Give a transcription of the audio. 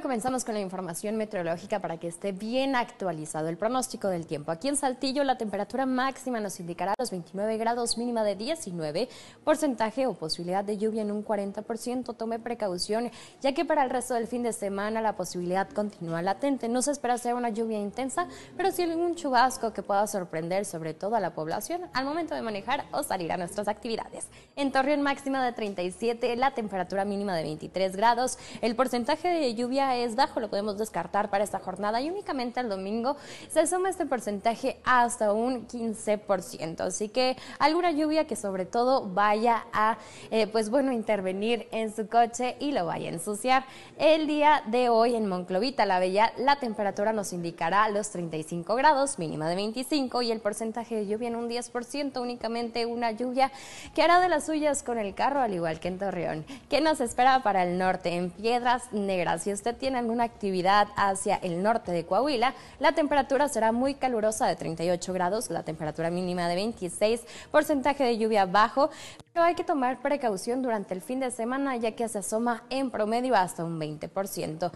Comenzamos con la información meteorológica para que esté bien actualizado el pronóstico del tiempo. Aquí en Saltillo la temperatura máxima nos indicará los 29 grados mínima de 19, porcentaje o posibilidad de lluvia en un 40%. Tome precaución ya que para el resto del fin de semana la posibilidad continúa latente. No se espera sea una lluvia intensa, pero sí algún chubasco que pueda sorprender sobre todo a la población al momento de manejar o salir a nuestras actividades. En Torreón máxima de 37, la temperatura mínima de 23 grados, el porcentaje de lluvia es bajo, lo podemos descartar para esta jornada y únicamente el domingo se suma este porcentaje hasta un 15%. Así que alguna lluvia que sobre todo vaya a, eh, pues bueno, intervenir en su coche y lo vaya a ensuciar. El día de hoy en Monclovita, la Bella, la temperatura nos indicará los 35 grados, mínima de 25 y el porcentaje de lluvia en un 10%, únicamente una lluvia que hará de las suyas con el carro, al igual que en Torreón. ¿Qué nos espera para el norte? En Piedras Negras, si usted tienen una actividad hacia el norte de Coahuila, la temperatura será muy calurosa de 38 grados, la temperatura mínima de 26, porcentaje de lluvia bajo, pero hay que tomar precaución durante el fin de semana ya que se asoma en promedio hasta un 20%.